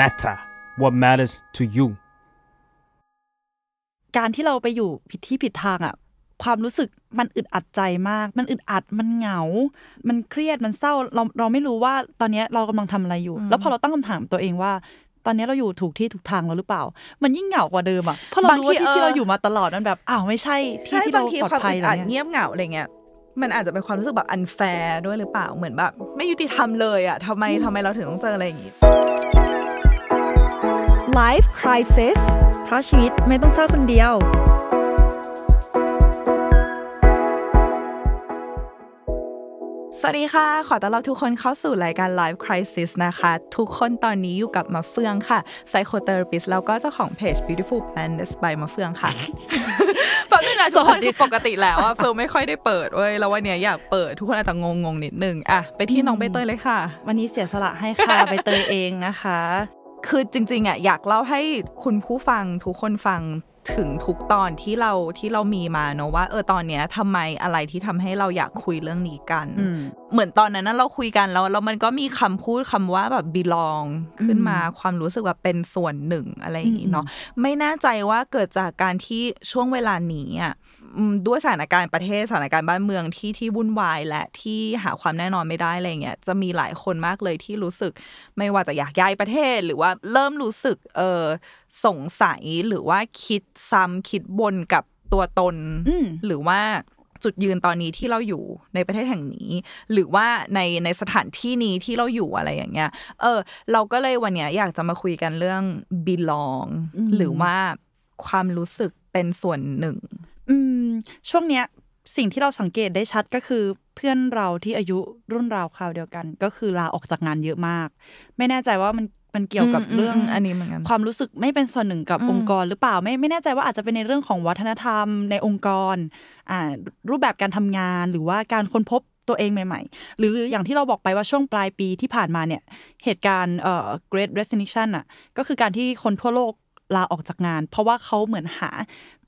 matter what matters to you การที่เราไปอยู่ผิดที่ผิดทางอะความรู้สึกมันอึดอัดใจมาก มันอึดอัด มันเหงา มันเครียด มันเศร้า เราเราไม่รู้ว่าตอนนี้เรากำลังทำอะไรอยู่ แล้วพอเราตั้งคำถามตัวเองว่า ตอนนี้เราอยู่ถูกที่ถูกทางแล้วหรือเปล่า มันยิ่งเหงากว่าเดิมอ่ะ เพราะเรารู้ว่าที่ที่เราอยู่มาตลอดมันแบบอ้าวไม่ใช่ที่ที่เราปลอดภัยแล้วเงียบเหงาอะไรเงี้ย มันอาจจะเป็นความรู้สึกแบบอันแฟร์ด้วยหรือเปล่า เหมือนแบบ ไม่ยุติธรรมเลยอ่ะทำไมทำไมเราถึงต้องเจออะไรอย่างงี้ Life Crisis เพราะชีวิตไม่ต้องเศร้าคนเดียว สวัสดีค่ะ ขอต้อนรับทุกคนเข้าสู่รายการ Life Crisis นะคะ ทุกคนตอนนี้อยู่กับมาเฟืองค่ะ ไซโคเทอร์ปิสแล้วก็เจ้าของเพจ Beautiful Madness by มาเฟืองค่ะ ปกตินะทุกคนปกติแล้วอะเฟืองไม่ค่อยได้เปิดเว้ยแล้ววันนี้อยากเปิดทุกคนอาจจะงงงนิดนึงอะ ไปที่น้องใบเตยเลยค่ะ วันนี้เสียสละให้ค่ะใบเตยเองนะคะคือจริงๆอ่ะอยากเล่าให้คุณผู้ฟังทุกคนฟังถึงทุกตอนที่เราที่เรามีมาเนอะว่าเออตอนเนี้ยทำาไมอะไรที่ทำให้เราอยากคุยเรื่องนี้กัน เหมือนตอนนั้นเราคุยกันแล้วแล้วมันก็มีคำพูดคำว่าแบบ belong ขึ้นมาความรู้สึกว่าเป็นส่วนหนึ่งอะไรอย่างนี้เนาะไม่แน่ใจว่าเกิดจากการที่ช่วงเวลานี้อ่ะด้วยสถานการณ์ประเทศสถานการณ์บ้านเมืองที่ที่วุ่นวายและที่หาความแน่นอนไม่ได้อะไรเงี้ย จะมีหลายคนมากเลยที่รู้สึกไม่ว่าจะอยากย้ายประเทศหรือว่าเริ่มรู้สึกเออสงสัยหรือว่าคิดซ้ำคิดบนกับตัวตนหรือว่าจุดยืนตอนนี้ที่เราอยู่ในประเทศแห่งนี้ หรือว่าในในสถานที่นี้ที่เราอยู่อะไรอย่างเงี้ย เออเราก็เลยวันเนี้ยอยากจะมาคุยกันเรื่อง belong หรือว่าความรู้สึกเป็นส่วนหนึ่งช่วงเนี้ยสิ่งที่เราสังเกตได้ชัดก็คือเพื่อนเราที่อายุรุ่นราวคราวเดียวกัน ก็คือลาออกจากงานเยอะมาก ไม่แน่ใจว่ามันมันเกี่ยวกับเรื่องอันนี้เหมือนกันความรู้สึกไม่เป็นส่วนหนึ่งกับองค์กรหรือเปล่าไม่ไม่แน่ใจว่าอาจจะเป็นในเรื่องของวัฒนธรรมในองค์กรอ่ารูปแบบการทำงานหรือว่าการค้นพบตัวเองใหม่ ๆ หรืออย่างที่เราบอกไปว่าช่วงปลายปีที่ผ่านมาเนี่ยเหตุการณ์เอ่อ Great Resignation อ่ะก็คือการที่คนทั่วโลกลาออกจากงานเพราะว่าเขาเหมือนหา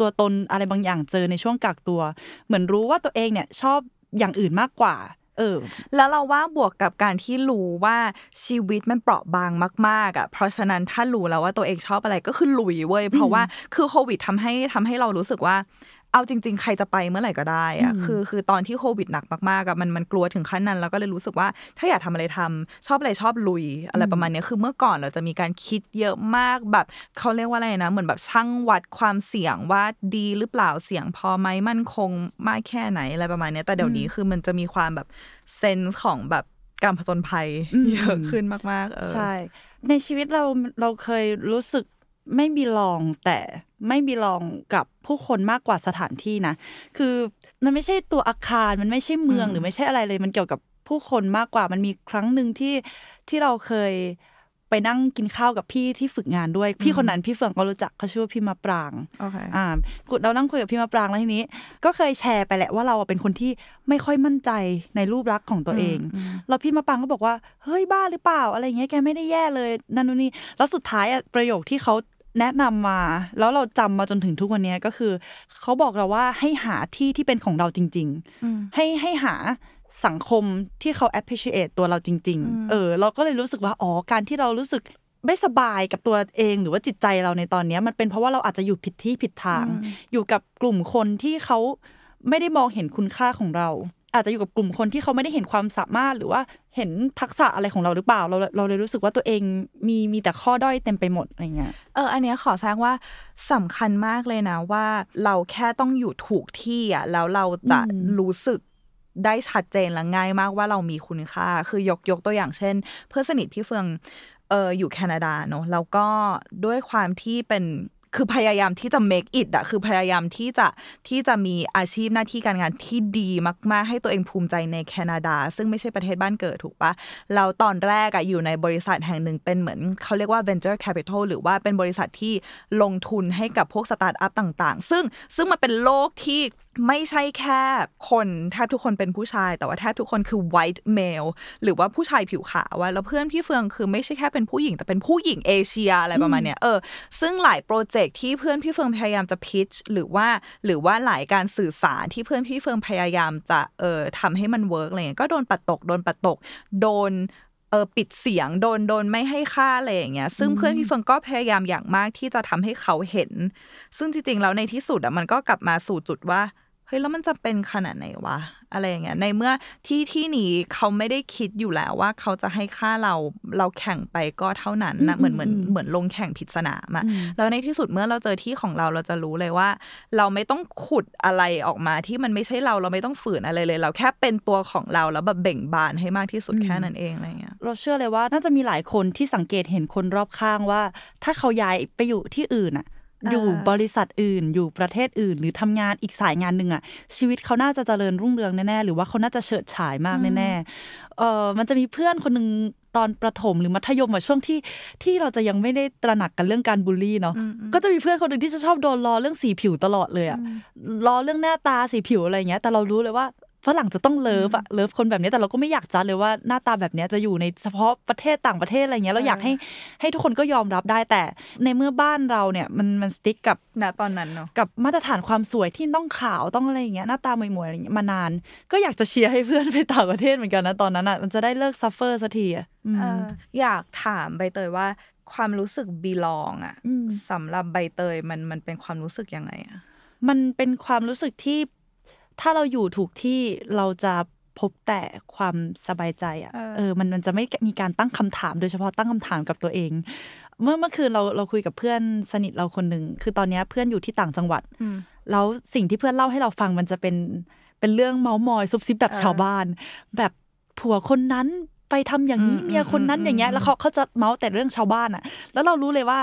ตัวตนอะไรบางอย่างเจอในช่วงกักตัว เหมือนรู้ว่าตัวเองเนี่ย ชอบอย่างอื่นมากกว่าเออแล้วเราว่าบวกกับการที่รู้ว่าชีวิตมันเปราะบางมากๆอ่ะเพราะฉะนั้นถ้ารู้แล้วว่าตัวเองชอบอะไรก็คือลุยเว้ยเพราะว่าคือโควิดทำให้ทำให้เรารู้สึกว่าเอาจริงๆ ใครจะไปเมื่อไหร่ก็ได้อะคือคือตอนที่โควิดหนักมากๆอะมันมันกลัวถึงขั้นนั้น แล้วก็เลยรู้สึกว่า ถ้าอยากทำอะไรทำชอบอะไรชอบลุย อะไรประมาณนี้คือเมื่อก่อนเราจะมีการคิดเยอะมากแบบเขาเรียกว่าอะไรนะเหมือนแบบช่างวัดความเสี่ยงว่าดีหรือเปล่าเสี่ยงพอไหมมั่นคง มากแค่ไหนอะไรประมาณนี้แต่เดี๋ยวนี้คือมันจะมีความแบบเซนส์ของแบบการผจญภัยเยอะขึ้นมากๆเออใช่ในชีวิตเราเราเคยรู้สึกไม่บีลองแต่ไม่บีลองกับผู้คนมากกว่าสถานที่นะ คือมันไม่ใช่ตัวอาคารมันไม่ใช่เมืองหรือไม่ใช่อะไรเลย มันเกี่ยวกับผู้คนมากกว่า มันมีครั้งหนึ่งที่ที่เราเคยไปนั่งกินข้าวกับพี่ที่ฝึกงานด้วย พี่คนนั้นพี่เฟื่องก็รู้จักเขาชื่อว่าพี่มาปรางโอเคอ่ากูเรา นั่งคุยกับพี่มาปรางแล้วทีนี้ ก็เคยแชร์ไปแหละว่าเราเป็นคนที่ไม่ค่อยมั่นใจในรูปลักษณ์ของตัวเองแล้วพี่มาปรางก็บอกว่าเฮ้ยบ้าหรือเปล่า อะไรเงี้ยแกไม่ได้แย่เลยนั่นนู่นนี่แล้วสุดท้ายอ่ะประโยคที่เขาแนะนำมาแล้วเราจำมาจนถึงทุกวันนี้ก็คือ เขาบอกเราว่าให้หาที่ที่เป็นของเราจริง ๆ ให้ให้หาสังคมที่เขา appreciate ตัวเราจริง ๆเออเราก็เลยรู้สึกว่า อ๋อ การที่เรารู้สึกไม่สบายกับตัวเอง หรือว่าจิตใจเราในตอนนี้มันเป็นเพราะว่าเราอาจจะอยู่ผิดที่ผิดทาง อยู่กับกลุ่มคนที่เขาไม่ได้มองเห็นคุณค่าของเราอาจจะอยู่กับกลุ่มคนที่เขาไม่ได้เห็นความสามารถ หรือว่าเห็นทักษะอะไรของเราหรือเปล่า เราเราเลยรู้สึกว่าตัวเองมีมีแต่ข้อด้อยเต็มไปหมดอะไรเงี้ยเอออันเนี้ยขอแทรงว่าสำคัญมากเลยนะว่าเราแค่ต้องอยู่ถูกที่อ่ะแล้วเราจะรู้สึกได้ชัดเจนและง่ายมากว่าเรามีคุณค่า คือยกยกตัวอย่างเช่น เพื่อนสนิทพี่เฟืองเอออยู่แคนาดาเนาะแล้วก็ด้วยความที่เป็นคือพยายามที่จะ make it อะคือพยายามที่จะที่จะมีอาชีพหน้าที่การงานที่ดีมาก ๆ ให้ตัวเองภูมิใจในแคนาดา ซึ่งไม่ใช่ประเทศบ้านเกิดถูกปะเราตอนแรกอะอยู่ในบริษัทแห่งหนึ่งเป็นเหมือนเขาเรียกว่า venture capital หรือว่าเป็นบริษัทที่ลงทุนให้กับพวกสตาร์ทอัพต่าง ๆ ซึ่งซึ่งมันเป็นโลกที่ไม่ใช่แค่คนแทบทุกคนเป็นผู้ชาย แต่ว่าแทบทุกคนคือ white male หรือว่าผู้ชายผิวขาวว่าแล้วเพื่อนพี่เฟืองคือไม่ใช่แค่เป็นผู้หญิงแต่เป็นผู้หญิงเอเชียอะไรประมาณเนี้ย เออ ซึ่งหลายโปรเจกต์ที่เพื่อนพี่เฟืองพยายามจะพิชหรือว่าหรือว่าหลายการสื่อสารที่เพื่อนพี่เฟืองพยายามจะเออทำให้มันเวิร์กอะไรเงี้ยก็โดนปัดตกโดนปัดตกโดนเออปิดเสียงโดนโดนไม่ให้ค่าอะไรอย่างเงี้ยซึ่งเพื่อนพี่เฟิงก็พยายามอย่างมากที่จะทำให้เขาเห็น ซึ่งจริงๆแล้วในที่สุดอ่ะมันก็กลับมาสู่จุดว่าเฮ้ยแล้วมันจะเป็นขนาดไหนวะอะไรอย่างเงี้ยในเมื่อที่ที่นี้เขาไม่ได้คิดอยู่แล้วว่าเขาจะให้ค่าเราเราแข่งไปก็เท่านั้นนะเหมือนเหมือนเหมือนลงแข่งผิดสนามอะแล้วในที่สุดเมื่อเราเจอที่ของเราเราจะรู้เลยว่า เราไม่ต้องขุดอะไรออกมาที่มันไม่ใช่เราเราไม่ต้องฝืนอะไรเลย เราแค่เป็นตัวของเราแล้วแบบเบ่งบานให้มากที่สุดแค่นั้นเองอะไรเงี้ยเราเชื่อเลยว่าน่าจะมีหลายคนที่สังเกตเห็นคนรอบข้างว่า ถ้าเขาย้ายไปอยู่ที่อื่นอะอยู่บริษัทอื่นอยู่ประเทศอื่นหรือทำงานอีกสายงานหนึ่งอะชีวิตเขาน่าจะเจริญรุ่งเรืองแน่ๆหรือว่าเขาน่าจะเฉิดฉายมากแน่ๆเออมันจะมีเพื่อนคนหนึ่งตอนประถมหรือมัธยมอะช่วงที่ที่เราจะยังไม่ได้ตระหนักกันเรื่องการบูลลี่เนาะก็จะมีเพื่อนคนหนึ่งที่จะชอบโดนล้อเรื่องสีผิวตลอดเลยอะล้อเรื่องหน้าตาสีผิวอะไรเงี้ย แต่เรารู้เลยว่าฝรั่งจะต้องเลิฟอะเลิฟคนแบบนี้แต่เราก็ไม่อยากจัดเลยว่าหน้าตาแบบนี้จะอยู่ในเฉพาะประเทศต่างประเทศอะไรเงี้ย เราอยากให้ให้ทุกคนก็ยอมรับได้แต่ ในเมื่อบ้านเราเนี่ยมันมันสติ๊กกับณตอนนั้นเนาะกับมาตรฐานความสวยที่ต้องขาวต้องอะไรอย่างเงี้ยหน้าตาหมวยๆอะไรเงี้ยมานานก็อยากจะเชียร์ให้เพื่อนไปต่างประเทศเหมือนกันนะตอนนั้นอะมันจะได้เลิกซัฟเฟอร์สักทีอะอยากถามใบเตยว่าความรู้สึกบีลองอะสำหรับใบเตยมันมันเป็นความรู้สึกยังไงอะมันเป็นความรู้สึกที่ถ้าเราอยู่ถูกที่เราจะพบแต่ความสบายใจอ่ะเออมันมันจะไม่มีการตั้งคำถามโดยเฉพาะตั้งคำถามกับตัวเอง เมื่อเมื่อคืนเราเราคุยกับเพื่อนสนิทเราคนหนึ่ง คือตอนนี้เพื่อนอยู่ที่ต่างจังหวัด แล้วสิ่งที่เพื่อนเล่าให้เราฟังมันจะเป็นเป็นเรื่องเมาส์มอยซุบซิบแบบชาวบ้าน แบบผัวคนนั้นไปทำอย่างนี้เมียคนนั้นอย่างเงี้ยแล้วเขาเขาจะเมาส์แต่เรื่องชาวบ้านอ่ะ แล้วเรารู้เลยว่า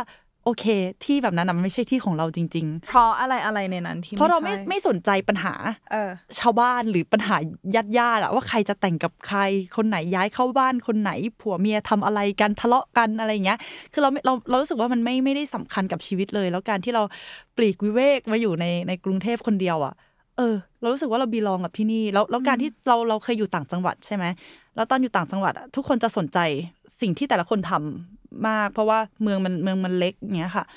โอเค ที่แบบนั้นนะไม่ใช่ที่ของเราจริง ๆ เพราะอะไรอะไรในนั้นที่เพราะเราไม่ไม่สนใจปัญหาเออ ชาวบ้านหรือปัญหาญาติญาติอะว่าใครจะแต่งกับใครคนไหนย้ายเข้าบ้านคนไหนผัวเมียทำอะไรกันทะเลาะกันอะไรเงี้ย คือเราเราเรารู้สึกว่ามัน ไม่ไม่ได้สำคัญกับชีวิตเลย แล้วการที่เราปลีกวิเวกมาอยู่ในในกรุงเทพคนเดียวอะเออเรารู้สึกว่าเราบีลองกับที่นี่แล้วแล้วการที่เราเราเคยอยู่ต่างจังหวัดใช่ไหมแล้วตอนอยู่ต่างจังหวัดอะทุกคนจะสนใจสิ่งที่แต่ละคนทำ มาก เพราะว่าเมืองมันเมืองมันเล็กเงี้ยค่ะ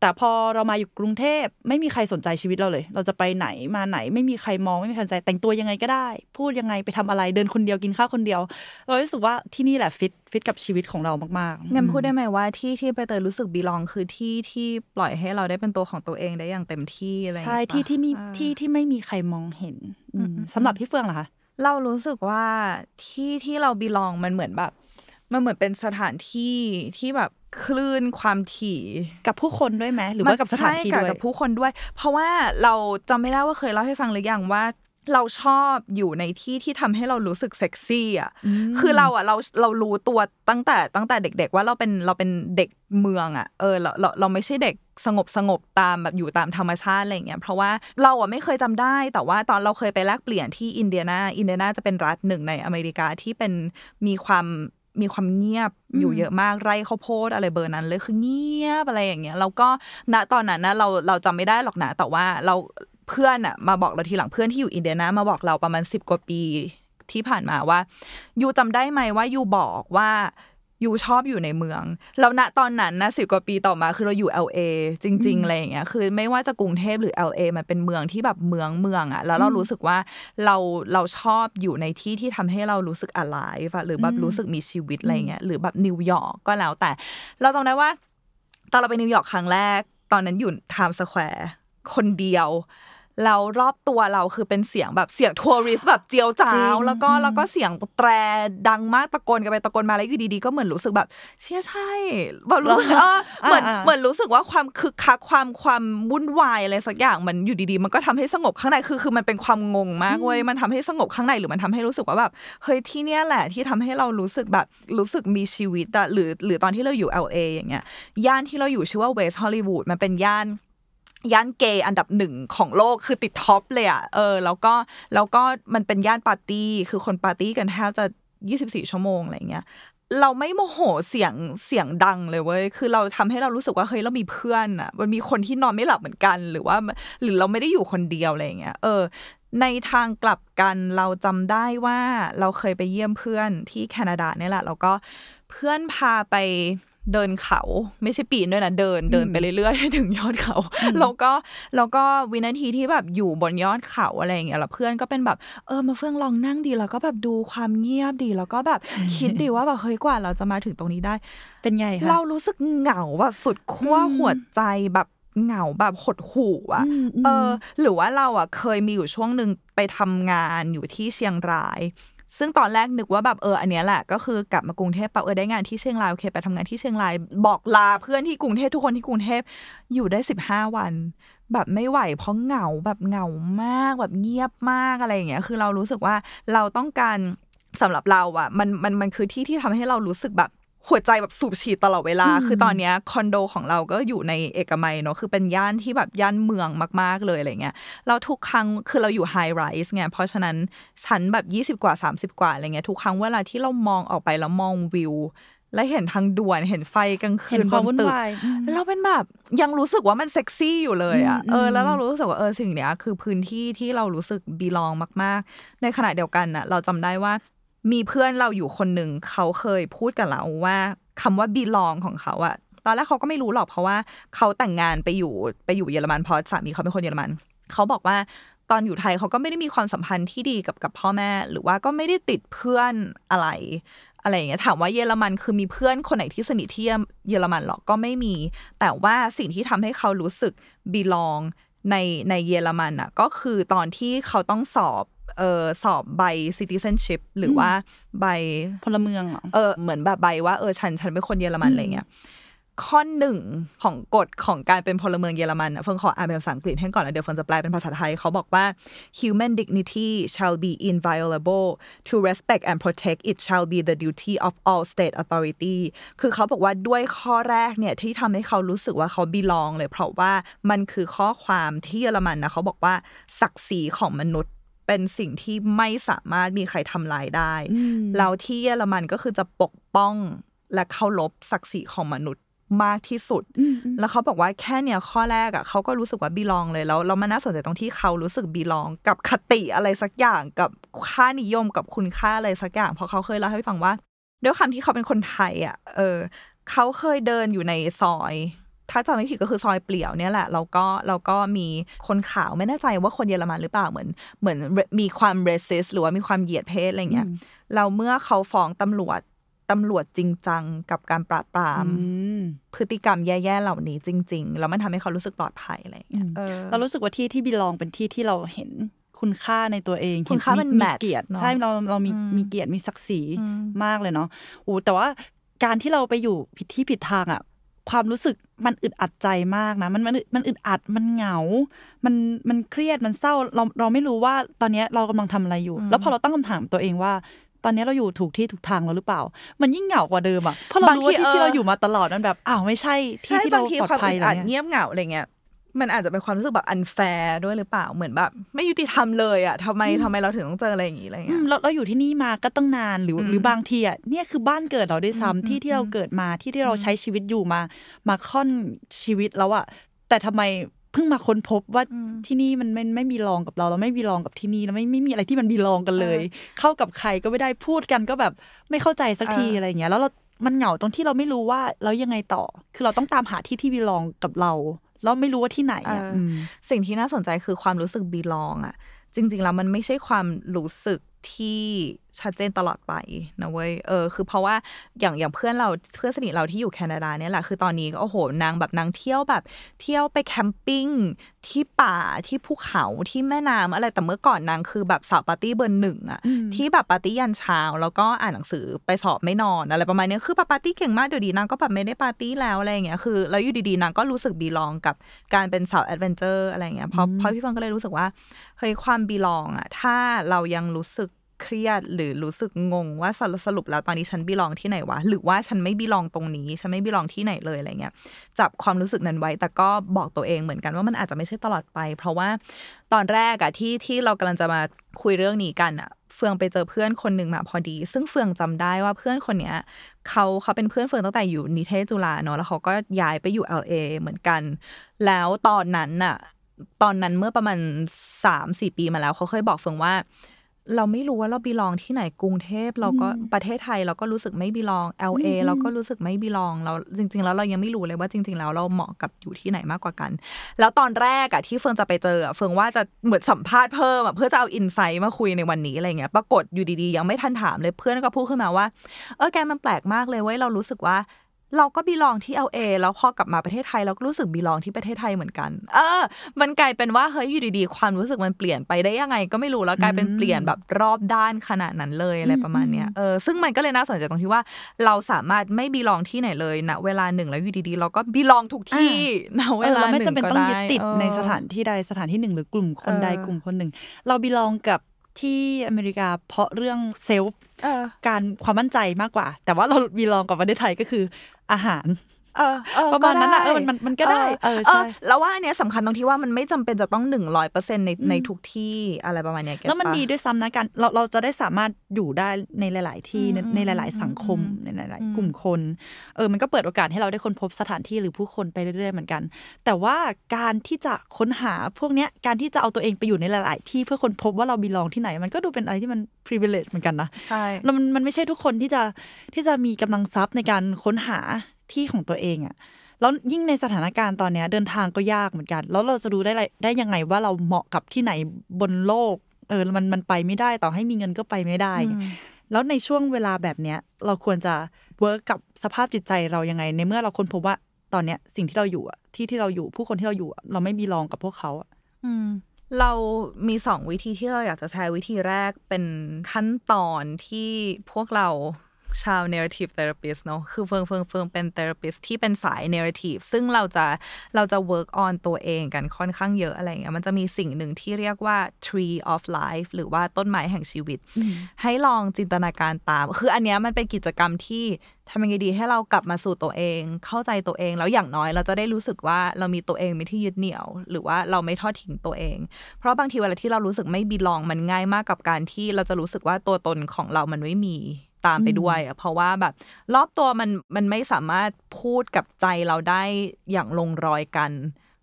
แต่พอเรามาอยู่กรุงเทพไม่มีใครสนใจชีวิตเราเลย เราจะไปไหนมาไหนไม่มีใครมอง ไม่มีใครสนใจแต่งตัวยังไงก็ได้ พูดยังไงไปทำอะไร เดินคนเดียวกินข้าวคนเดียว เรารู้สึกว่าที่นี่แหละฟิตฟิตกับชีวิตของเรามากๆงั้นพูดได้ไหมว่าที่ที่ไปเตยรู้สึกบีลองคือที่ที่ปล่อยให้เราได้เป็นตัวของตัวเองได้อย่างเต็มที่อะไรใช่ที่ที่มีที่ที่ไม่มีใครมองเห็นสำหรับพี่เฟืองเหรอคะเรารู้สึกว่าที่ที่เราบีลองมันเหมือนแบบ มันเหมือนเป็นสถานที่ที่แบบคลื่นความถี่กับผู้คนด้วยไหมหรือว่ากับสถานที่ด้วยกับผู้คนด้วย เพราะว่าเราจำไม่ได้ว่าเคยเล่าให้ฟังหรือยังว่าเราชอบอยู่ในที่ที่ทำให้เรารู้สึกเซ็กซี่อ่ะ คือเราอ่ะเราเรารู้ตัวตั้งแต่ ตั้งแต่เด็ก ๆว่าเราเป็นเราเป็นเด็กเมืองอ่ะ เออเราเราเราไม่ใช่เด็กสงบสงบตามแบบอยู่ตามธรรมชาติอะไรเงี้ย เพราะว่าเราอ่ะไม่เคยจำได้ แต่ว่าตอนเราเคยไปแลกเปลี่ยนที่อินเดียนาอินเดียนาจะเป็นรัฐหนึ่งในอเมริกาที่เป็นมีความมีความเงียบ อยู่เยอะมากไร่ข้าวโพดอะไรเบอร์นั้นเลยคือเงียบอะไรอย่างเงี้ยแล้วก็ณตอนนั้นนะเราเราจำไม่ได้หรอกนะแต่ว่าเราเพื่อนอะมาบอกเราทีหลังเพื่อนที่อยู่อินเดียนะ มาบอกเราประมาณสิบกว่าปีที่ผ่านมาว่ายูจำได้ไหมว่ายูบอกว่ายูชอบอยู่ในเมืองแล้วณตอนนั้นนะสิบกว่าปีต่อมาคือเราอยู่ LA จริงๆอะไรอย่างเงี้ยคือไม่ว่าจะกรุงเทพหรือ LA มันเป็นเมืองที่แบบเมืองเมืองอะแล้วเรารู้สึกว่าเราเราชอบอยู่ในที่ที่ทำให้เรารู้สึก alive หรือแบบรู้สึกมีชีวิตอะไรเงี้ยหรือแบบนิวยอร์กก็แล้วแต่เราจำได้ว่าตอนเราไปนิวยอร์กครั้งแรก ตอนนั้นอยู่ไทม์สแควร์คนเดียวเรารอบตัวเราคือเป็นเสียงแบบเสียงทัวริสแบบเจียวจ้าวแล้วก็แล้วก็เสียงแตรดังมากตะโกนกันไปตะโกนมาแล้วอยู่ดี ๆก็เหมือนรู้สึกแบบเชื่อใช่แบบรู้สึกเหมือนเหมือนรู้สึกว่าความคึกคักความความวุ่นวายอะไรสักอย่างมันอยู่ดีๆ มันก็ทำให้สงบข้างในคือคือมันเป็นความงงมากเว้ยมันทำให้สงบข้างในหรือมันทำให้รู้สึกว่าแบบเฮ้ยที่เนี้ยแหละที่ทำให้เรารู้สึกแบบรู้สึกมีชีวิตอะหรือหรือตอนที่เราอยู่ LA อย่างเงี้ยย่านที่เราอยู่ชื่อว่าเวสต์ฮอลลีวูดมันเป็นย่านย่านเกย์อันดับหนึ่งของโลกคือติดท็อปเลยอ่ะเออ แล้วก็แล้วก็มันเป็นย่านปาร์ตี้คือคนปาร์ตี้กันแทบจะ24ชั่วโมงอะไรเงี้ยเราไม่โมโหเสียงเสียงดังเลยเว้ยคือเราทำให้เรารู้สึกว่าเฮ้ยเรามีเพื่อนอ่ะ มันมีคนที่นอนไม่หลับเหมือนกันหรือว่าหรือเราไม่ได้อยู่คนเดียวอะไรเงี้ยเออในทางกลับกันเราจำได้ว่าเราเคยไปเยี่ยมเพื่อนที่แคนาดาเนี่ยแหละ แล้วก็เพื่อนพาไปเดินเขาไม่ใช่ปีนด้วยนะ เดินเดินไปเรื่อยๆถึงยอดเขาแล้วก็แล้วก็วินาทีที่แบบอยู่บนยอดเขาอะไรอย่างเงี้ยแล้วเพื่อนก็เป็นแบบ เออ มาเฟื่องลองนั่งดีแล้วก็แบบดูความเงียบดี แล้วก็แบบคิดดีว่าแบบเฮ้ยกว่าเราจะมาถึงตรงนี้ได้ เป็นไงคะเรารู้สึกเหงาแบบสุดขั้วหัวใจแบบเหงาแบบหดหู่อะเออ หรือว่าเราอะเคยมีอยู่ช่วงหนึ่งไปทำงานอยู่ที่เชียงรายซึ่งตอนแรกนึกว่าแบบเอออันเนี้ยแหละก็คือกลับมากรุงเทพปะเออได้งานที่เชียงรายโอเคไปทำงานที่เชียงรายบอกลาเพื่อนที่กรุงเทพทุกคนที่กรุงเทพอยู่ได้สิบห้าวัน แบบไม่ไหวเพราะเหงาแบบเหงามากแบบเงียบมากอะไรอย่างเงี้ยคือเรารู้สึกว่าเราต้องการสำหรับเราอะมันมันมันคือที่ที่ทำให้เรารู้สึกแบบหัวใจแบบสูบฉีดตลอดเวลา คือตอนเนี้ยคอนโดของเราก็อยู่ในเอกมัยเนาะ คือเป็นย่านที่แบบ ย่านเมืองมากๆเลยอะไรเงี้ย เราทุกครั้ง คือเราอยู่ไฮไรส์ไง เพราะฉะนั้นชั้นแบบ 20 กว่า 30 กว่าอะไรเงี้ย ทุกครั้งเวลาที่เรามองออกไปแล้วมองวิว และเห็นทางด่วนเห็นไฟกลางคืนบนตึกเราเป็นแบบ ยังรู้สึกว่ามันเซ็กซี่อยู่เลยอ่ะเออแล้วเรารู้สึกว่าเออสิ่งเนี้ยคือพื้นที่ที่เรารู้สึกบีลองมากๆ ในขณะเดียวกันอ่ะเราจำได้ว่ามีเพื่อนเราอยู่คนหนึ่งเขาเคยพูดกับเราว่าคำว่า belong ของเขาอะตอนแรกเขาก็ไม่รู้หรอกเพราะว่าเขาแต่งงานไปอยู่ไปอยู่เยอรมันเพราะสามีเขาเป็นคนเยอรมัน เขาบอกว่าตอนอยู่ไทยเขาก็ไม่ได้มีความสัมพันธ์ที่ดีกับกับพ่อแม่หรือว่าก็ไม่ได้ติดเพื่อนอะไร อะไรอย่างเงี้ยถามว่าเยอรมันคือมีเพื่อนคนไหนที่สนิทเทียมเยอรมันหรอก็ไม่มี แต่ว่าสิ่งที่ทำให้เขารู้สึกบีลองในในเยอรมันอ่ะก็คือตอนที่เขาต้องสอบเออสอบใบ citizenship หรือว่าใบพลเมืองเหรอเออเหมือนแบบใบว่าเออฉันฉันเป็นคนเยอรมันอะไรเงี้ยข้อหนึ่งของกฎของการเป็นพลเมืองเยอรมันเฟิงขออ่านเป็นภาษาอังกฤษให้ก่อนแล้วเดี๋ยวเฟิงจะแปลเป็นภาษาไทยเขาบอกว่า human dignity shall be inviolable to respect and protect it shall be the duty of all state authority คือเขาบอกว่าด้วยข้อแรกเนี่ยที่ทำให้เขารู้สึกว่าเขา belong เลยเพราะว่ามันคือข้อความที่เยอรมันนะเขาบอกว่าศักดิ์ศรีของมนุษย์เป็นสิ่งที่ไม่สามารถมีใครทำลายได้แล้วที่เยอรมันก็คือจะปกป้องและเคารพศักดิ์ศรีของมนุษย์มากที่สุดแล้วเขาบอกว่าแค่เนี่ย ข้อแรกอ่ะเขาก็รู้สึกว่าบีลองเลยแล้วเรามันน่าสนใจตรงที่เขารู้สึกบีลองกับคติอะไรสักอย่างกับค่านิยมกับคุณค่าอะไรสักอย่าง เพราะเขาเคยเล่าให้ฟังว่าด้วยคำที่เขาเป็นคนไทยอ่ะ เออเขาเคยเดินอยู่ในซอยถ้าจำไม่ผิดก็คือซอยเปลี่ยวเนี่ยแหละเราก็เราก็มีคนขาวไม่แน่ใจว่าคนเยอรมันหรือเปล่าเหมือน เหมือนมีความเรสซิสหรือว่ามีความเหยียดเพศอะไรเงี้ยเราเมื่อเขาฟ้องตำรวจตำรวจจริงจังกับการปราบปรามพฤติกรรมแย่ๆเหล่านี้จริงๆแล้วมันทำให้เขารู้สึกปลอดภัยอะไรเงี้ยเรารู้สึกว่าที่ที่บีลองเป็นที่ที่เราเห็นคุณค่าในตัวเองคุณค่ามันมีเกียรติใช่เราเรามีมีเกียรติมีศักดิ์ศรีมากเลยเนาะโอ้แต่ว่าการที่เราไปอยู่ผิดที่ผิดทางอ่ะความรู้สึกมันอึดอัดใจมากนะ มันมันมันอึดอัดมันเหงา มันมันเครียดมันเศร้าเราเราไม่รู้ว่า ตอนนี้เรากำลังทำอะไรอยู่ แล้วพอเราตั้งคำถามตัวเองว่า ตอนนี้เราอยู่ถูกที่ถูกทางแล้วหรือเปล่า มันยิ่งเหงากว่าเดิมอ่ะ เพราะเรารู้ว่าที่ ที่เราอยู่มาตลอดนั้นแบบ อ้าว ไม่ใช่ที่ที่เราปลอดภัยอะไเงียเงียบเหงาอะไรเงี้ยมันอาจจะเป็นความรู้สึกแบบอันแฟร์ด้วยหรือเปล่าเหมือนแบบไม่ยุติธรรมเลยอ่ะ ทำไมทำไมเราถึงต้องเจออะไรอย่างนี้อะไรเงี้ยเราเราอยู่ที่นี่มาก็ตั้งนานหรือหรือบางทีอ่ะเนี่ยคือบ้านเกิดเราด้วยซ้ำที่ที่เราเกิดมาที่ที่เราใช้ชีวิตอยู่มา มาค่อนชีวิตแล้วอ่ะแต่ทำไมเพิ่งมาค้นพบว่าที่นี่มันไม่ไม่มีรองกับเรา เราไม่มีรองกับที่นี่เราไม่ไม่มีอะไรที่มันมีรองกันเลย เข้ากับใครก็ไม่ได้พูดกันก็แบบไม่เข้าใจสักทีอะไรเงี้ยแล้วเรามันเหงาตรงที่เราไม่รู้ว่าเรายังไงต่อคือเราต้องตามหาที่ที่มีรองกับเราแล้วไม่รู้ว่าที่ไหนอ่ะสิ่งที่น่าสนใจคือความรู้สึกบีลองอ่ะจริง ๆ แล้ว มันไม่ใช่ความรู้สึกที่ชัดเจนตลอดไปนะเว้ยเออคือเพราะว่าอย่างอย่างเพื่อนเราเพื่อนสนิทเราที่อยู่แคนาดาเนี่ยแหละคือตอนนี้ก็โอ้โหนางแบบนางเที่ยวแบบเที่ยวไปแคมปิ้งที่ป่าที่ภูเขาที่แม่น้ำอะไรแต่เมื่อก่อนนางคือแบบสาวปาร์ตี้เบอร์หนึ่งอะที่แบบปาร์ตี้ยันเช้าแล้วก็อ่านหนังสือไปสอบไม่นอนอะไรประมาณนี้คือปาร์ตี้เก่งมาก เดี๋ยวดีนางก็แบบไม่ได้ปาร์ตี้แล้วอะไรอย่างเงี้ยคือแล้วอยู่ดีๆนางก็รู้สึกบีลองกับการเป็นสาวแอดเวนเจอร์อะไรอย่างเงี้ยเพราะเพราะพี่ฟังก็เลยรู้สึกว่าเฮ้ยความบีลองอะถ้าเรายังรู้สึกเครียดหรือรู้สึกงงว่าสรุปแล้วตอนนี้ฉันบีลองที่ไหนวะหรือว่าฉันไม่บีลองตรงนี้ ฉันไม่บีลองที่ไหนเลยอะไรเงี้ยจับความรู้สึกนั้นไว้ แต่ก็บอกตัวเองเหมือนกันว่ามันอาจจะไม่ใช่ตลอดไป เพราะว่าตอนแรกอะที่ที่เรากำลังจะมาคุยเรื่องนี้กันอะเฟืองไปเจอเพื่อนคนหนึ่งมาพอดี ซึ่งเฟืองจำได้ว่าเพื่อนคนเนี้ยเขาเขาเป็นเพื่อนเฟืองตั้งแต่อยู่นิเทศจุฬาเนาะแล้วเขาก็ย้ายไปอยู่ LA เหมือนกัน แล้วตอนนั้นอะตอนนั้นเมื่อประมาณสามสี่ปีมาแล้วเขาเคยบอกเฟืองว่าเราไม่รู้ว่าเราบีลองที่ไหนกรุงเทพเราก็ประเทศไทยเราก็รู้สึกไม่บีลอง LA เราก็รู้สึกไม่บีลองเราจริงๆ แล้วเรายังไม่รู้เลยว่าจริงๆแล้วเราเหมาะกับอยู่ที่ไหนมากกว่ากัน แล้วตอนแรกอะที่เฟิงจะไปเจอเฟิงว่าจะเหมือนสัมภาษณ์เพิ่มอะเพื่อจะเอาอินไซต์มาคุยในวันนี้อะไรเงี้ยปรากฏอยู่ดีๆยังไม่ทันถามเลยเพื่อนก็พูดขึ้นมาว่า เออแกมันแปลกมากเลยเว้ยเรารู้สึกว่าเราก็บีลองที่เอเอแล้วพอกลับมาประเทศไทยเราก็รู้สึกบีลองที่ประเทศไทยเหมือนกัน เออ มันกลายเป็นว่าเฮ้ยอยู่ดีๆความรู้สึกมันเปลี่ยนไปได้ยังไงก็ไม่รู้แล้วกลายเป็นเปลี่ยนแบบรอบด้าน ขนาดนั้นเลยอะไรประมาณเนี้ยเออซึ่งมันก็เลยน่าสนใจตรงที่ว่าเราสามารถไม่บีลองที่ไหนเลยณเวลาหนึ่งแล้วอยู่ดีๆ เราก็บีลองทุกที่ณเวลาหนึ่งก็ได้ไม่จำเป็นต้องยึดติดในสถานที่ใดสถานที่หนึ่งหรือกลุ่มคนใดกลุ่มคนหนึ่ง เราบีลองกับที่อเมริกาเพราะเรื่องเซลฟ์การความมั่นใจมากกว่า แต่ว่าเรามีลองกับประเทศไทยก็คืออาหารประมาณนั้นนะเออมันมันก็ได้เออใช่แล้วว่าอันเนี้ยสำคัญตรงที่ว่ามันไม่จำเป็นจะต้องหนึ่งร้อยเปอร์เซ็นต์ในในทุกที่อะไรประมาณเนี้ยแล้วมันดีด้วยซ้ำนะการเราเราจะได้สามารถอยู่ได้ในหลายๆที่ในหลายๆสังคมในหลายๆกลุ่มคนเออมันก็เปิดโอกาสให้เราได้ค้นพบสถานที่หรือผู้คนไปเรื่อยๆ เหมือนกัน แต่ว่าการที่จะค้นหาพวกเนี้ยการที่จะเอาตัวเองไปอยู่ในหลาย ๆ ที่เพื่อค้นพบว่าเราบีลองที่ไหน มันก็ดูเป็นอะไรที่มัน privilege เหมือนกันนะใช่แล้วมันมันไม่ใช่ทุกคนที่จะที่จะมีกำลังทรัพย์ในการค้นหาที่ของตัวเองอะแล้วยิ่งในสถานการณ์ตอนนี้เดินทางก็ยากเหมือนกัน แล้วเราจะรู้ได้ได้ยังไงว่าเราเหมาะกับที่ไหนบนโลกเออมันมันไปไม่ได้ต่อให้มีเงินก็ไปไม่ได้ แล้วในช่วงเวลาแบบเนี้ย เราควรจะเวิร์กกับสภาพจิตใจเรายังไง ในเมื่อเราค้นพบว่าตอนเนี้ยสิ่งที่เราอยู่ที่ที่เราอยู่ผู้คนที่เราอยู่ เราไม่มีรองกับพวกเขาอืม เรามีสองวิธีที่เราอยากจะแชร์วิธีแรกเป็นขั้นตอนที่พวกเราชาว narrative therapist เนาะคือเฟิงเฟิงเฟิงเป็น therapist ที่เป็นสาย narrative ซึ่งเราจะเราจะ work on ตัวเองกันค่อนข้างเยอะอะไรเงี้ย มันจะมีสิ่งหนึ่งที่เรียกว่า tree of life หรือว่าต้นไม้แห่งชีวิต ให้ลองจินตนาการตาม คืออันเนี้ยมันเป็นกิจกรรมที่ทำยังไงดี ให้เรากลับมาสู่ตัวเอง เข้าใจตัวเองแล้วอย่างน้อย เราจะได้รู้สึกว่าเรามีตัวเองมีที่ยึดเหนี่ยว หรือว่าเราไม่ทอดทิ้งตัวเอง เพราะบางทีเวลาที่เรารู้สึกไม่บีลองมันง่ายมากกับการที่ เราจะรู้สึกว่าตัวตนของเรามันไม่มีตามไปด้วยเพราะว่าแบบรอบตัวมันมันไม่สามารถพูดกับใจเราได้อย่างลงรอยกัน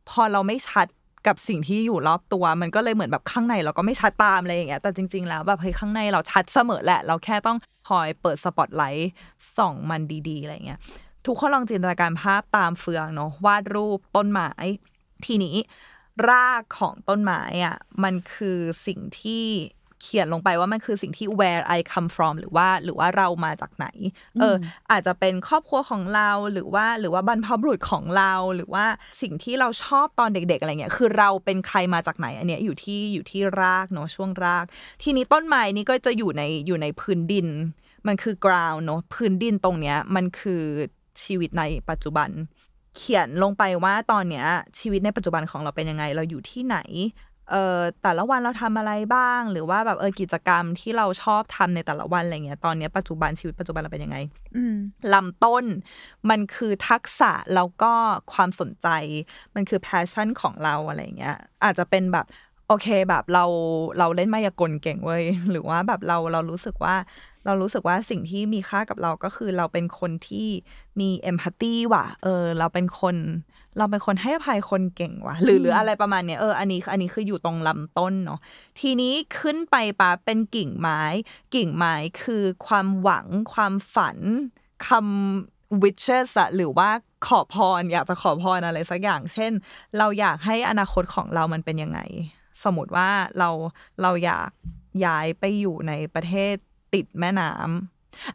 พอเราไม่ชัดกับสิ่งที่อยู่รอบตัว มันก็เลยเหมือนแบบข้างในเราก็ไม่ชัดตามอะไรอย่างเงี้ยแต่จริง ๆ แล้ว แบบเฮ้ยข้างในเราชัดเสมอแหละ เราแค่ต้องคอยเปิดสปอตไลท์ส่องมันดี ๆ อะไรเงี้ยทุกคนลองจินตนาการภาพตามเฟืองเนาะวาดรูปต้นไม้ทีนี้ รากของต้นไม้อ่ะมันคือสิ่งที่เขียนลงไปว่ามันคือสิ่งที่ where I come from หรือว่าหรือว่าเรามาจากไหน เอออาจจะเป็นครอบครัวของเราหรือว่า หรือว่าบรรพบุรุษของเราหรือว่าสิ่งที่เราชอบตอนเด็ก ๆ อะไรเงี้ยคือเราเป็นใครมาจากไหนอันเนี้ยอยู่ที่อยู่ที่รากเนาะช่วงราก ทีนี้ต้นไม้นี่ก็จะอยู่ในอยู่ในพื้นดิน มันคือ ground เนาะพื้นดินตรงเนี้ยมันคือชีวิตในปัจจุบันเขียนลงไปว่าตอนเนี้ยชีวิตในปัจจุบันของเราเป็นยังไงเราอยู่ที่ไหนเออแต่ละวันเราทำอะไรบ้าง หรือว่าแบบเออกิจกรรมที่เราชอบทำในแต่ละวันอะไรเงี้ยตอนนี้ ปัจจุบันชีวิตปัจจุบันเราเป็นยังไงลำต้น มันคือทักษะแล้วก็ความสนใจ มันคือแพชชั่นของเราอะไรเงี้ยอาจจะเป็นแบบโอเคแบบเราเราเล่นมายากลเก่งเว้ยหรือว่าแบบเราเรารู้สึกว่าเรารู้สึกว่าสิ่งที่มีค่ากับเราก็คือเราเป็นคนที่มีเอมพัตตีว่ะ เออ เราเป็นคนเราเป็นคนให้อภัยคนเก่งวะหรือหรืออะไรประมาณเนี้ยเอออันนี้อันนี้คืออยู่ตรงลำต้นเนาะทีนี้ขึ้นไปปะเป็นกิ่งไม้กิ่งไม้คือความหวังความฝันคำวิชเชสหรือว่าขอพร อยากจะขอพรอะไรสักอย่างเช่น เราอยากให้อนาคตของเรามันเป็นยังไง สมมติว่าเราเราอยากย้ายไปอยู่ในประเทศติดแม่น้ำ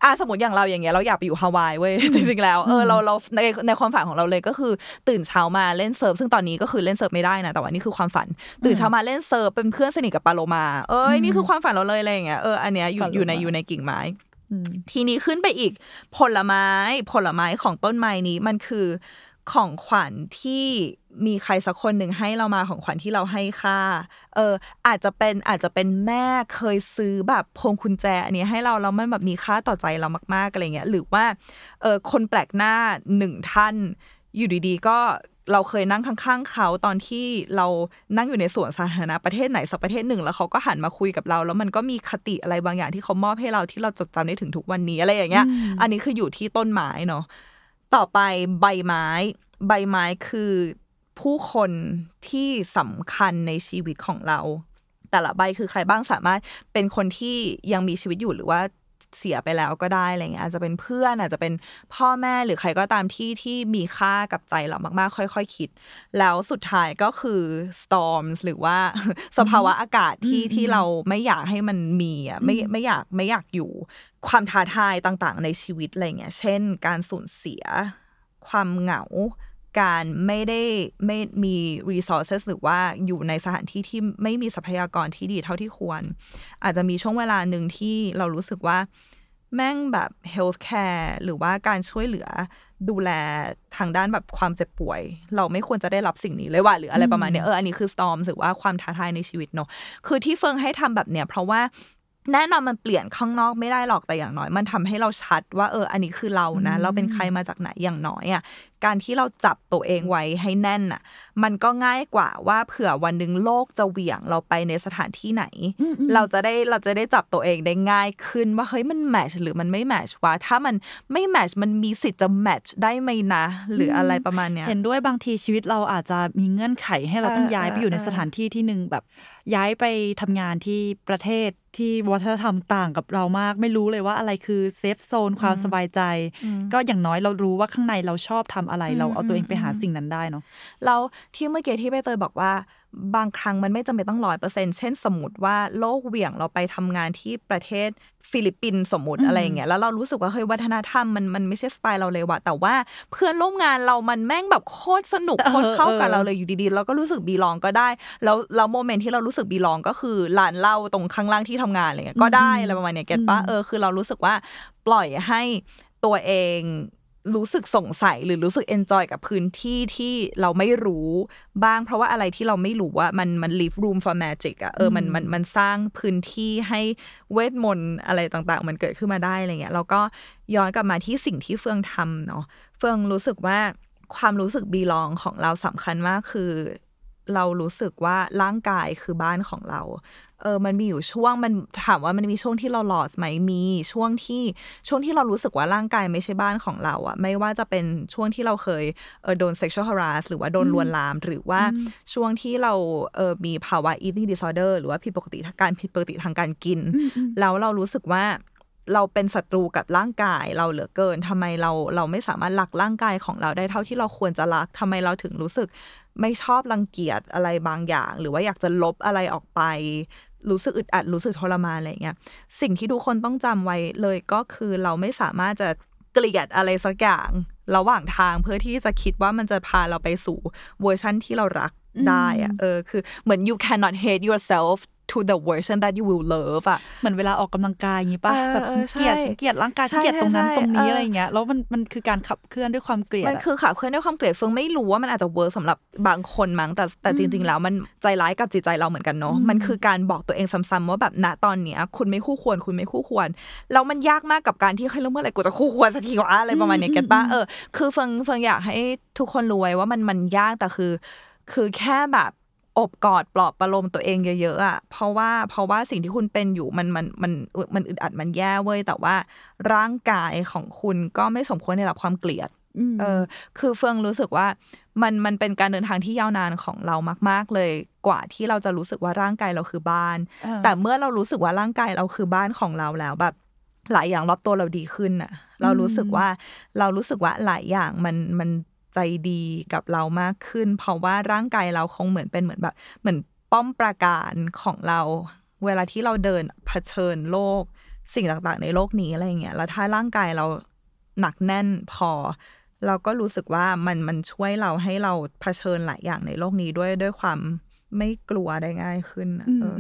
อ่ะสมมติอย่างเราอย่างเงี้ยเราอยากไปอยู่ฮาวายเว้ยจริง ๆแล้ว เออเราเราในในความฝันของเราเลย ก็คือตื่นเช้ามาเล่นเซิร์ฟซึ่งตอนนี้ก็คือเล่นเซิร์ฟไม่ได้นะ แต่ว่านี่คือความฝัน ตื่นเช้ามาเล่นเซิร์ฟเป็นเพื่อนสนิทกับปาโลมา เอ้ยนี่คือความฝันเราเลยอะไรอย่างเงี้ยเอออันเนี้ยอยู่อยู่ในอยู่ในกิ่งไม้ทีนี้ขึ้นไปอีกผลไม้ผลไม้ของต้นไม้นี้มันคือของขวัญที่มีใครสักคนหนึ่งให้เรามาของขวัญที่เราให้ค่าเอออาจจะเป็นอาจจะเป็นแม่เคยซื้อแบบพวงคุญแจ อันนี้ให้เราแล้วมันแบบมีค่าต่อใจเรามากๆอะไรเงี้ย หรือว่าเออคนแปลกหน้าหนึ่งท่าน อยู่ดีๆ ก็เราเคยนั่งข้าง ๆ เขาตอนที่เรานั่งอยู่ในสวนสาธารณะประเทศไหนสักประเทศหนึ่งแล้วเขาก็หันมาคุยกับเรา แล้วมันก็มีคติอะไรบางอย่างที่เขามอบให้เราที่เราจดจำได้ถึงทุกวันนี้อะไรอย่างเงี้ยอันนี้คืออยู่ที่ต้นไม้เนาะต่อไปใบไม้ใบไม้คือผู้คนที่สำคัญในชีวิตของเรา แต่ละใบคือใครบ้างสามารถเป็นคนที่ยังมีชีวิตอยู่หรือว่าเสียไปแล้วก็ได้อะไรเงี้ยอาจจะเป็นเพื่อน อาจจะเป็นพ่อแม่หรือใครก็ตามที่ที่มีค่ากับใจเรามากๆค่อยๆคคิด แล้วสุดท้ายก็คือ storms หรือว่าสภาวะอากาศที่ที่เราไม่อยากให้มันมีอ่ะไม่ไม่อยากไม่อยากอยู่ความท้าทายต่าง ๆ ในชีวิตอะไรเงี้ยเช่น การสูญเสียความเหงาการไม่ได้ไม่มี resources หรือว่าอยู่ในสถานที่ที่ไม่มีทรัพยากรที่ดีเท่าที่ควร อาจจะมีช่วงเวลาหนึ่งที่เรารู้สึกว่าแม่งแบบ healthcare หรือว่าการช่วยเหลือดูแลทางด้านแบบความเจ็บป่วย เราไม่ควรจะได้รับสิ่งนี้เลยว่ะหรืออะไรประมาณนี้เอออันนี้คือ storm หรือว่าความท้าทายในชีวิตเนาะคือที่เฟิงให้ทำแบบเนี้ยเพราะว่าแน่นอนมันเปลี่ยนข้างนอกไม่ได้หรอกแต่อย่างน้อย มันทำให้เราชัด ว่าเออ อันนี้คือเรานะ เราเป็นใครมาจากไหนอย่างน้อยอะ่ะการที่เราจับตัวเองไว้ให้แน่นอ่ะ มันก็ง่ายกว่าว่าเผื่อวันหนึ่งโลกจะเหวี่ยงเราไปในสถานที่ไหน เราจะได้เราจะได้จับตัวเองได้ง่ายขึ้นว่าเฮ้ยมันแมชหรือมันไม่แมชวะถ้ามันไม่แมชมันมีสิทธิ์จะแมชได้ไหมนะ หรืออะไรประมาณเนี้ยเห็นด้วยบางทีชีวิตเราอาจจะมีเงื่อนไขให้เราต้องย้ายไปอยู่ในสถานที่ที่หนึ่งแบบ ย้ายไปทำงานที่ประเทศที่วัฒนธรรมต่างกับเรามากไม่รู้เลยว่าอะไรคือเซฟโซนความสบายใจก็อย่างน้อยเรารู้ว่าข้างในเราชอบทำะไรเราเอาตัวเองไปหาสิ่งนั้นได้เนาะแล้วที่เมื่อกี้ที่ใบเตยบอกว่า บางครั้งมันไม่จำเป็นต้องร้อยเปอร์เซ็นเช่นสมมติว่าโลกเหวี่ยงเราไปทำงานที่ประเทศฟิลิปปินส์สมมติอะไรเงี้ย แล้วเรารู้สึกว่าเฮ้ยวัฒนธรรมมันมันไม่ใช่ สไตล์เราเลยว่ะ แต่ว่าเพื่อนร่วมงานเรามันแม่งแบบโคตรสนุกโคตรเข้ากับเราเลยอยู่ดี ๆ เราก็รู้สึกบีลองก็ได้ แล้วแล้วโมเมนต์ที่เรารู้สึกบีลองก็คือลานเล่าตรงข้างล่างที่ทำงานอะไรเงี้ยก็ได้อะไรประมาณเนี้ยเก็ตปะเออคือเรารู้สึกว่าปล่อยให้ตัวเองรู้สึกสงสัยหรือรู้สึกเอนจอยกับพื้นที่ที่เราไม่รู้บ้าง เพราะว่าอะไรที่เราไม่รู้ว่ามันมัน leave room for magic อะเออมันมันมันสร้างพื้นที่ให้เวทมนต์อะไรต่างๆมันเกิดขึ้นมาได้อะไรเงี้ยแล้วก็ย้อนกลับมาที่สิ่งที่เฟืองทำเนาะเฟืองรู้สึกว่าความรู้สึกบีลองของเราสำคัญมากคือ เรารู้สึกว่าร่างกายคือบ้านของเราเออมันมีอยู่ช่วงมันถามว่ามันมีช่วงที่เราหลอดไหมมี ช่วงที่ช่วงที่เรารู้สึกว่าร่างกายไม่ใช่บ้านของเราอะไม่ว่าจะเป็นช่วงที่เราเคยเออโดน sexual h a r ร s สหรือว่าโดนลวนลามหรือว่าช่วงที่เราเออมีภาวะอ e a t งดิสออเดอร์หรือว่าผิดปกติทางการผิดปกติทางการกิน แล้วเรารู้สึกว่าเราเป็นศัตรูกับร่างกายเราเหลือเกิน ทำไมเราเราไม่สามารถรักร่างกายของเราได้เท่าที่เราควรจะรัก ทำไมเราถึงรู้สึกไม่ชอบรังเกียจอะไรบางอย่าง หรือว่าอยากจะลบอะไรออกไปรู้สึกอึดอัดรู้สึกทรมานอะไรเงี้ยสิ่งที่ทุกคนต้องจำไว้เลยก็คือเราไม่สามารถจะเกลียดอะไรสักอย่างระหว่างทางเพื่อที่จะคิดว่ามันจะพาเราไปสู่ เวอร์ชั่นที่เรารักได้อะเออคือเหมือน you cannot hate yourself to the w o r s i o n that you will love อ่ะ เหมือนเวลาออกกำลังกายอย่างงี้ป่ะแบบเกลียดเกลียดร่างกายเกลียดตรงนั้นตรงนี้อะไรเงี้ย แล้วมันมันคือการขับเคลื่อนด้วยความเกลียดมันคือขับเคลื่อนด้วยความเกลียดเฟิงไม่รู้ว่ามันอาจจะเวิร์กสำหรับบางคนมั้ง แต่แต่จริงๆแล้วมันใจร้ายกับจิตใจเราเหมือนกันเนาะ มันคือการบอกตัวเองซ้ำๆว่าแบบณตอนเนี้ยคุณไม่คู่ควรคุณไม่คู่ควร แล้วมันยากมากกับการที่เฮ้ยแล้วเมื่อไหร่กูจะคู่ควรสักทีวะอะไรประมาณเนี้ยกันป่ะเออ คือเฟิงเฟิงอยากให้ทุกคนรู้ไว้ว่ามันมันยากแต่คือคือแค่แบบอบกอดปลอบประโลมตัวเองเยอะๆอ่ะเพราะว่าเพราะว่าสิ่งที่คุณเป็นอยู่มันมันมันมันอึดอัดมันแย่เว้ยแต่ว่า ร่างกายของคุณก็ไม่สมควรได้รับความเกลียดเออ คือเฟืองรู้สึกว่ามันมันเป็นการเดินทางที่ยาวนานของเรามากๆ เลยกว่าที่เราจะรู้สึกว่าร่างกายเราคือบ้าน แต่เมื่อเรารู้สึกว่าร่างกายเราคือบ้านของเราแล้วแบบ หลายอย่างรอบตัวเราดีขึ้นน่ะ เรารู้สึกว่าเรารู้สึกว่าหลายอย่างมันมันใจดีกับเรามากขึ้นเพราะว่าร่างกายเราคงเหมือนเป็นเหมือนแบบ เหมือนป้อมปราการของเรา เวลาที่เราเดินเผชิญโลกสิ่งต่างๆ ในโลกนี้อะไรเงี้ยแล้วถ้าร่างกายเราหนักแน่นพอ เราก็รู้สึกว่ามันมันช่วยเราให้เราเผชิญหลายอย่างในโลกนี้ด้วยด้วยความไม่กลัวได้ง่ายขึ้นเออ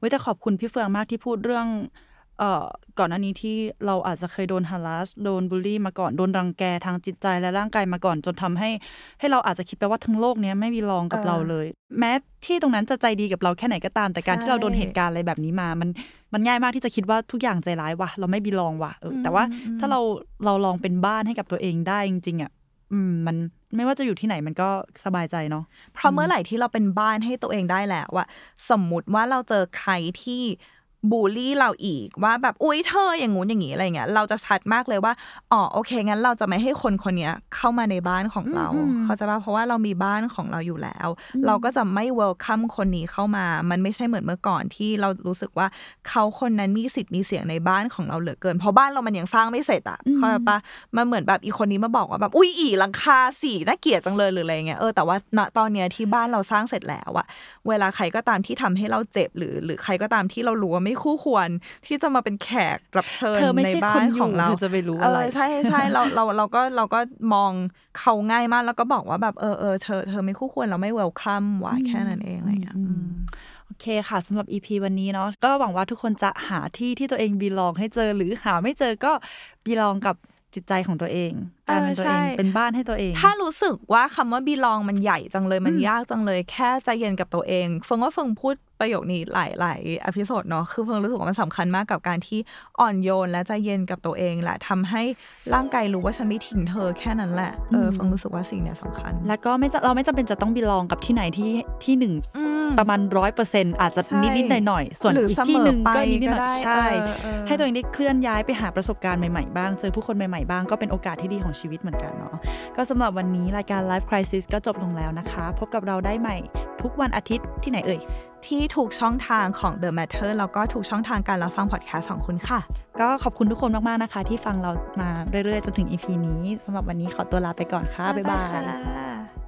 ว้แต่ขอบคุณพี่เฟืองมากที่พูดเรื่องเอ่อก่อนอันนี้ที่เราอาจจะเคยโดนฮารัสโดนบูลลี่มาก่อน โดนรังแกทางจิตใจและร่างกายมาก่อนจนทำให้ ให้เราอาจจะคิดไปว่าทั้งโลกเนี้ยไม่มีรองกับเราเลย แม้ที่ตรงนั้นจะใจดีกับเราแค่ไหนก็ตาม แต่การที่เราโดนเหตุการณ์อะไรแบบนี้มา มันมันง่ายมากที่จะคิดว่าทุกอย่างใจร้ายว่ะ เราไม่มีรองว่ะแต่ว่าถ้าเราเราลองเป็นบ้านให้กับตัวเองได้จริงๆอ่ะมมันไม่ว่าจะอยู่ที่ไหนมันก็สบายใจเนาะเพราะเมื่อไหร่ที่เราเป็นบ้านให้ตัวเองได้แล้วอะสมมุติว่าเราเจอใครที่บูลลี่เราอีกว่าแบบอุ้ยเธออย่างงู้นอย่างงี้อะไรเงี้ยเราจะชัดมากเลยว่าอ๋อโอเค งั้นเราจะไม่ให้คนคนนี้เข้ามาในบ้านของเราเขาจะว่าเพราะว่าเรามีบ้านของเราอยู่แล้ว เราก็จะไม่เวลคัมคนนี้เข้ามา มันไม่ใช่เหมือนเมื่อก่อนที่เรารู้สึกว่าเขาคนนั้นมีสิทธิ์มีเสียงในบ้านของเราเหลือเกิน เพราะบ้านเรามันยังสร้างไม่เสร็จอ่ะเขาจะปะมันเหมือนแบบอีคนนี้มาบอกว่าแบบ อุ้ยอีหลังคาสีน่าเกลียดจังเลยหรืออะไรเงี้ยเออแต่ว่าณตอนเนี้ยที่บ้านเราสร้างเสร็จแล้วอะเวลาใครก็ตามที่ทำให้เราเจ็บ หรือหรือใครก็ตามที่เรารู้ว่าไม่คู่ควรที่จะมาเป็นแขก รับเชิญ ในบ้าน ของเราจะไปรู้อะไร ใช่ใช่เราเราเราก็เราก็มองเขา ง่ายมาก แล้วก็บอกว่า แบบเออเออเธอ เธอไม่คู่ควรเราไม่เวลคัมว่าแค่นั้นเองอะไร อย่างเงี้ยโอเคค่ะสำหรับ EP วันนี้เนาะก็หวังว่าทุกคนจะหาที่ที่ตัวเองบีลองให้เจอหรือหาไม่เจอก็บีลองกับจิตใจของตัวเองตันตัวเองเป็นบ้านให้ตัวเอง ถ้ารู้สึกว่าคำว่าบีลองมันใหญ่จังเลยมันยากจังเลยแค่ใจเย็นกับตัวเองเฟิงว่าเฟิงพูดประโยคนี้หลายหลายอพิโซดเนาะคือเฟิงรู้สึกว่ามันสำคัญมากกับการที่อ่อนโยน และใจเย็นกับตัวเองแหละทำให้ร่างกายรู้ว่าฉันไม่ทิ้งเธอแค่นั้นแหละเออฟิงรู้สึกว่าสิ่งเนี้ยสาคัญแล้วก็ไม่เราไม่จำเป็นจะต้องบีลองกับที่ไหนที่ที่หนึ่งประมาณร้อยเปอร์เซ็นต์อาจจะนิดนิดหน่อยหน่อยส่วนอีกที่หนึ่งก็นิดนิดหน่อยใช่ ให้ตัวเองได้เคลื่อนย้ายไปหาประสบการณ์ใหม่ๆบ้างเจอผู้คนใหม่ๆบ้างก็เป็นโอกาสที่ดีของชีวิตเหมือนกันเนาะก็สำหรับวันนี้รายการ Life Crisis ก็จบลงแล้วนะคะ พบกับเราได้ใหม่ ทุกวันอาทิตย์ที่ไหนเอ่ย ที่ถูกช่องทางของ The Matter แล้วก็ถูกช่องทางการรับฟังพอดแคสต์ของคุณค่ะ ก็ขอบคุณทุกคนมาก ๆ นะคะ ที่ฟังเรามาเรื่อย ๆ จนถึง EP นี้สำหรับวันนี้ขอตัวลาไปก่อนค่ะ บ๊ายบาย